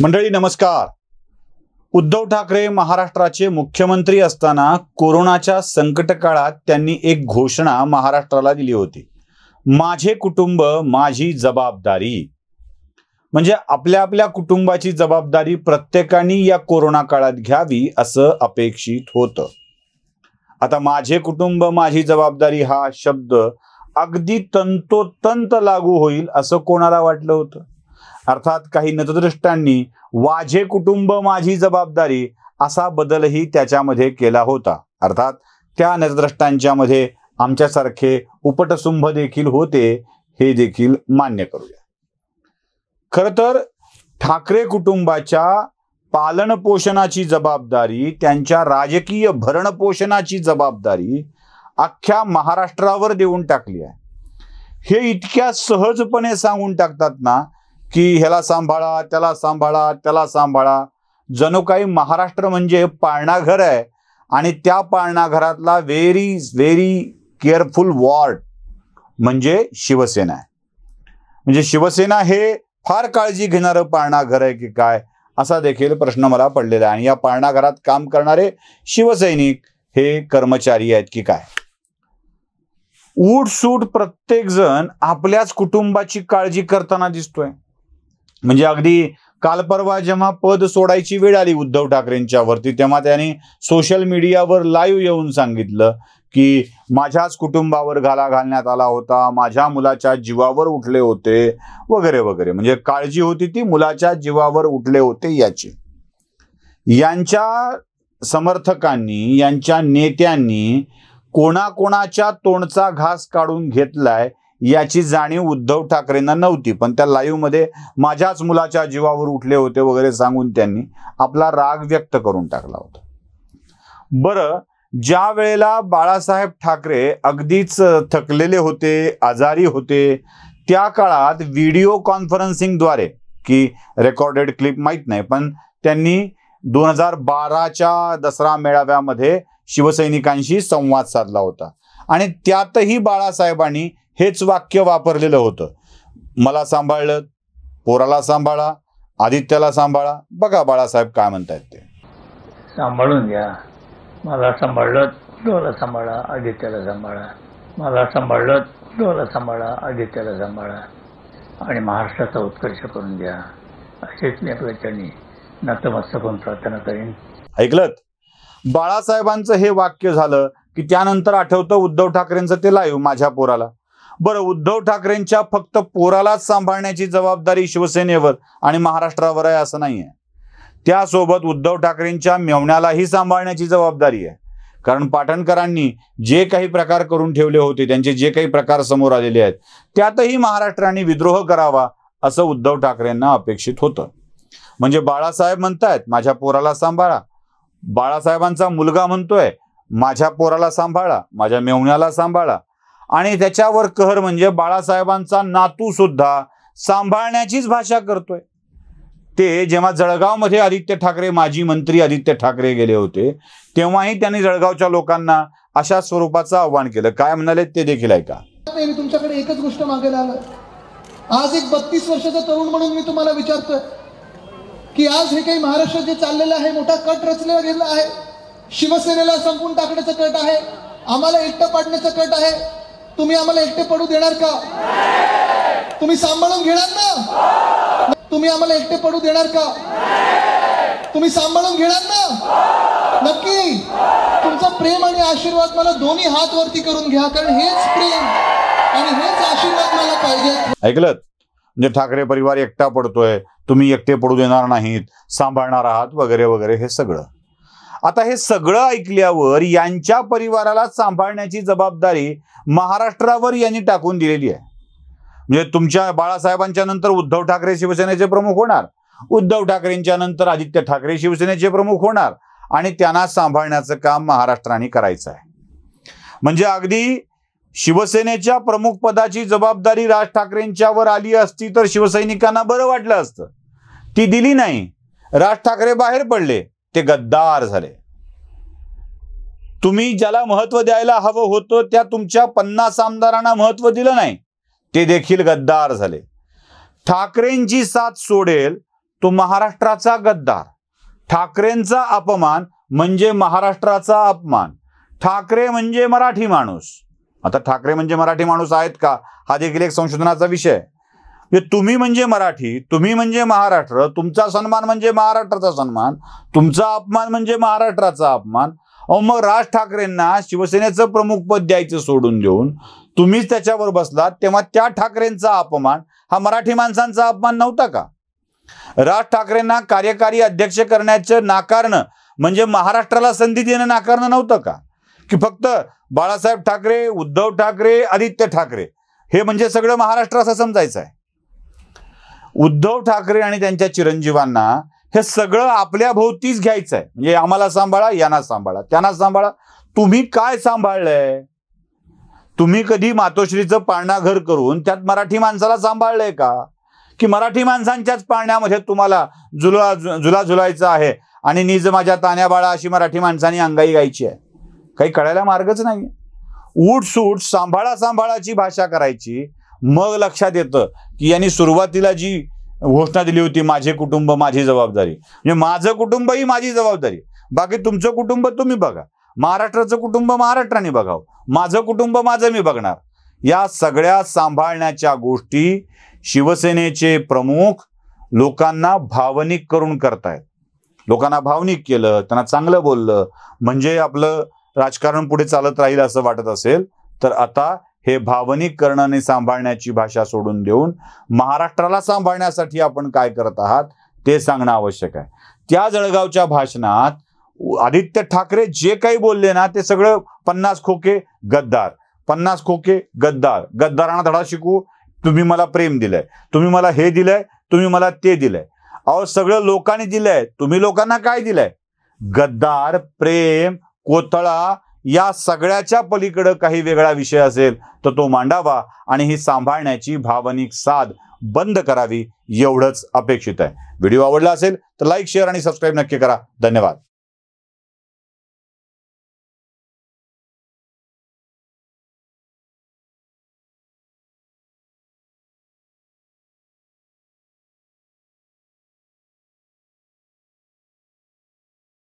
मंडळी नमस्कार उद्धव ठाकरे महाराष्ट्राचे मुख्यमंत्री असताना कोरोनाच्या संकट काळात त्यांनी एक घोषणा महाराष्ट्राला दिली होती माझे कुटुंब माझी जबाबदारी म्हणजे आपल्या आपल्या कुटुंबाची जबाबदारी प्रत्येकाने या कोरोना काळात घ्यावी असं अपेक्षित होतं आता माझे कुटुंब माझी जबाबदारी हा शब्द अगदी तंतोतंत लागू होईल असं कोणाला वाटलं होतं अर्थात काही नतदृष्टांनी वाझे कुटुंब माझी जबाबदारी असा बदलही त्याच्यामध्ये केला होता अर्थात त्या नतद्रष्टांच्या मध्ये आमच्यासारखे उपटसुंभ देखील होते हे देखील मान्य करूया खर तर ठाकरे कुटुंबाच्या पालन पोषणाची जबाबदारी त्यांच्या राजकीय भरण पोषणाची जबाबदारी अख्ख्या महाराष्ट्रावर देऊन टाकली आहे हे इतक्या सहजपणे सांगून टाकतात ना की ह्याला सांभाळा त्याला सांभाळा त्याला सांभाळा जणू काही महाराष्ट्र म्हणजे पाळणाघर आहे आणि त्या पाळणाघरातला व्हेरी व्हेरी केअरफुल वॉर्ड म्हणजे शिवसेना आहे म्हणजे शिवसेना हे फार काळजी घेणारं पाळणाघर आहे की काय असा देखील प्रश्न मला पडलेला आहे आणि या पाळणाघरात काम करणारे शिवसैनिक हे कर्मचारी आहेत की काय प्रत्येक प्रत्येकजण आपल्याच कुटुंबाची काळजी करताना दिसतोय म्हणजे अगदी काल परवा जेव्हा पद सोडायची वेळ आली उद्धव वरती तेव्हा त्यांनी सोशल मीडियावर लाईव्ह येऊन सांगितलं की माझ्याच कुटुंबावर घाला घालण्यात आला होता माझ्या मुलाच्या जीवावर उठले होते वगैरे वगैरे म्हणजे काळजी होती ती मुलाच्या जीवावर उठले होते याची यांच्या समर्थकांनी यांच्या नेत्यांनी कोणाकोणाच्या तोंडचा घास काढून घेतलाय याची जाणीव उद्धव ठाकरेंना नव्हती पण त्या लाईव्ह मध्ये माझ्याच मुलाच्या जीवावर उठले होते वगैरे सांगून त्यांनी आपला राग व्यक्त करून टाकला होता बरं ज्या वेळेला बाळासाहेब ठाकरे अगदीच थकलेले होते आजारी होते त्या काळात व्हिडिओ कॉन्फरन्सिंगद्वारे की रेकॉर्डेड क्लिप माहीत नाही पण त्यांनी दोन हजार बाराच्या दसरा मेळाव्यामध्ये शिवसैनिकांशी संवाद साधला होता आणि त्यातही बाळासाहेबांनी हेच वाक्य वापरलेलं होतं मला सांभाळलं पोराला सांभाळा आदित्यला सांभाळा बघा बाळासाहेब काय म्हणतायत ते सांभाळून घ्या मला सांभाळलं डोला सांभाळा आदित्याला सांभाळा मला सांभाळलं डोला सांभाळा आदित्याला सांभाळा आणि महाराष्ट्राचा उत्कर्ष करून घ्या असेच मी आपल्या त्यांनी नतमस्तक प्रार्थना करीन ऐकलत बाळासाहेबांचं हे वाक्य झालं की त्यानंतर आठवतं उद्धव ठाकरेंचं ते लाईव्ह माझ्या पोराला बरं उद्धव ठाकरेंच्या फक्त पोरालाच सांभाळण्याची जबाबदारी शिवसेनेवर आणि महाराष्ट्रावर आहे असं नाही आहे त्यासोबत उद्धव ठाकरेंच्या मेवण्यालाही सांभाळण्याची जबाबदारी आहे कारण पाटणकरांनी जे काही प्रकार करून ठेवले होते त्यांचे जे काही प्रकार समोर आलेले आहेत त्यातही महाराष्ट्राने विद्रोह करावा असं उद्धव ठाकरेंना अपेक्षित होतं म्हणजे बाळासाहेब म्हणतायत माझ्या पोराला सांभाळा बाळासाहेबांचा मुलगा म्हणतोय माझ्या पोराला सांभाळा माझ्या मेवण्याला सांभाळा आणि त्याच्यावर कहर म्हणजे बाळासाहेबांचा नातू सुद्धा सांभाळण्याचीच भाषा करतोय ते जेव्हा जळगावमध्ये आदित्य ठाकरे माजी मंत्री आदित्य ठाकरे गेले होते तेव्हाही त्यांनी जळगावच्या लोकांना अशा स्वरूपाचं आव्हान केलं काय म्हणाले ते देखील ऐका मी तुमच्याकडे एकच गोष्ट मागायला आलं आज एक बत्तीस वर्षाचा तरुण म्हणून मी तुम्हाला विचारतोय की आज हे काही महाराष्ट्रात जे चाललेलं आहे मोठा कट रचलेला गेला आहे शिवसेनेला संपून टाकण्याचं कट आहे आम्हाला एकटं पाडण्याचं कट आहे तुम्ही आम्हाला एकटे पडू देणार का तुम्ही सांभाळून घेणार ना तुम्ही आम्हाला एकटे पडू देणार का तुम्ही सांभाळून घेणार ना नक्की तुमचा प्रेम आणि आशीर्वाद मला दोन्ही हात वरती करून घ्या कारण हेच प्रेम आणि हेच आशीर्वाद मला पाहिजे ऐकलं म्हणजे ठाकरे परिवार एकटा पडतोय तुम्ही एकटे पडू देणार नाहीत सांभाळणार आहात वगैरे वगैरे हे सगळं आता हे सगळं ऐकल्यावर यांच्या परिवाराला सांभाळण्याची जबाबदारी महाराष्ट्रावर यांनी टाकून दिलेली आहे म्हणजे तुमच्या बाळासाहेबांच्या नंतर उद्धव ठाकरे शिवसेनेचे प्रमुख होणार उद्धव ठाकरेंच्या नंतर आदित्य ठाकरे शिवसेनेचे प्रमुख होणार आणि त्यांना सांभाळण्याचं काम महाराष्ट्राने करायचं आहे म्हणजे अगदी शिवसेनेच्या प्रमुख पदाची जबाबदारी राज ठाकरेंच्यावर आली असती तर शिवसैनिकांना बरं वाटलं असतं ती दिली नाही राज ठाकरे बाहेर पडले ते गद्दार झाले तुम्ही ज्याला महत्व द्यायला हवं होतं त्या तुमच्या पन्नास आमदारांना महत्व दिलं नाही ते देखील गद्दार झाले ठाकरेंची साथ सोडेल तो महाराष्ट्राचा गद्दार ठाकरेंचा अपमान म्हणजे महाराष्ट्राचा अपमान ठाकरे म्हणजे मराठी माणूस आता ठाकरे म्हणजे मराठी माणूस आहेत का हा देखील एक संशोधनाचा विषय तुम्ही म्हणजे मराठी तुम्ही म्हणजे महाराष्ट्र तुमचा सन्मान म्हणजे महाराष्ट्राचा सन्मान तुमचा अपमान म्हणजे महाराष्ट्राचा अपमान अहो मग राज ठाकरेंना शिवसेनेचं प्रमुख पद द्यायचं सोडून देऊन तुम्हीच त्याच्यावर बसलात तेव्हा त्या ठाकरेंचा अपमान हा मराठी माणसांचा अपमान नव्हता का राज ठाकरेंना कार्यकारी अध्यक्ष करण्याचं नाकारणं म्हणजे महाराष्ट्राला संधी देणं नाकारणं नव्हतं का की फक्त बाळासाहेब ठाकरे उद्धव ठाकरे आदित्य ठाकरे हे म्हणजे सगळं महाराष्ट्र असं समजायचं आहे उद्धव ठाकरे आणि त्यांच्या चिरंजीवांना हे सगळं आपल्या भोवतीच घ्यायचं आहे म्हणजे आम्हाला सांभाळा यांना सांभाळा त्यांना सांभाळा तुम्ही काय सांभाळलंय तुम्ही कधी मातोश्रीचं पाळणाघर करून त्यात मराठी माणसाला सांभाळलंय का की मराठी माणसांच्याच पाळण्यामध्ये तुम्हाला जुला जुला झुलायचं आहे आणि निज माझ्या ताण्या बाळा अशी मराठी माणसांनी अंगाई गायची आहे काही कळायला मार्गच नाही सूट सांभाळा सांभाळाची भाषा करायची मग लक्षात येतं की यांनी सुरुवातीला जी घोषणा दिली होती माझे कुटुंब माझी जबाबदारी म्हणजे माझं कुटुंब ही माझी जबाबदारी बाकी तुमचं कुटुंब तुम्ही बघा महाराष्ट्राचं कुटुंब महाराष्ट्राने बघावं माझं कुटुंब माझं मी बघणार या सगळ्या सांभाळण्याच्या गोष्टी शिवसेनेचे प्रमुख लोकांना भावनिक करून करतायत लोकांना भावनिक केलं त्यांना चांगलं बोललं म्हणजे आपलं राजकारण पुढे चालत राहील असं वाटत असेल तर आता हे भावनिक कर्णाने सांभाळण्याची भाषा सोडून देऊन महाराष्ट्राला सांभाळण्यासाठी आपण काय करत आहात ते सांगणं आवश्यक आहे त्या जळगावच्या भाषणात आदित्य ठाकरे जे काही बोलले ना ते सगळं पन्नास खोके गद्दार पन्नास खोके गद्दार गद्दारांना धडा शिकू तुम्ही मला प्रेम दिलंय तुम्ही मला हे दिलंय तुम्ही मला ते दिलंय अहो सगळं लोकांनी दिलंय तुम्ही लोकांना काय दिलंय गद्दार प्रेम कोथळा या सगळ्याच्या पलीकडं काही वेगळा विषय असेल तर तो मांडावा आणि ही सांभाळण्याची भावनिक साध बंद करावी एवढंच अपेक्षित आहे व्हिडिओ आवडला असेल तर लाईक शेअर आणि सबस्क्राईब नक्की करा धन्यवाद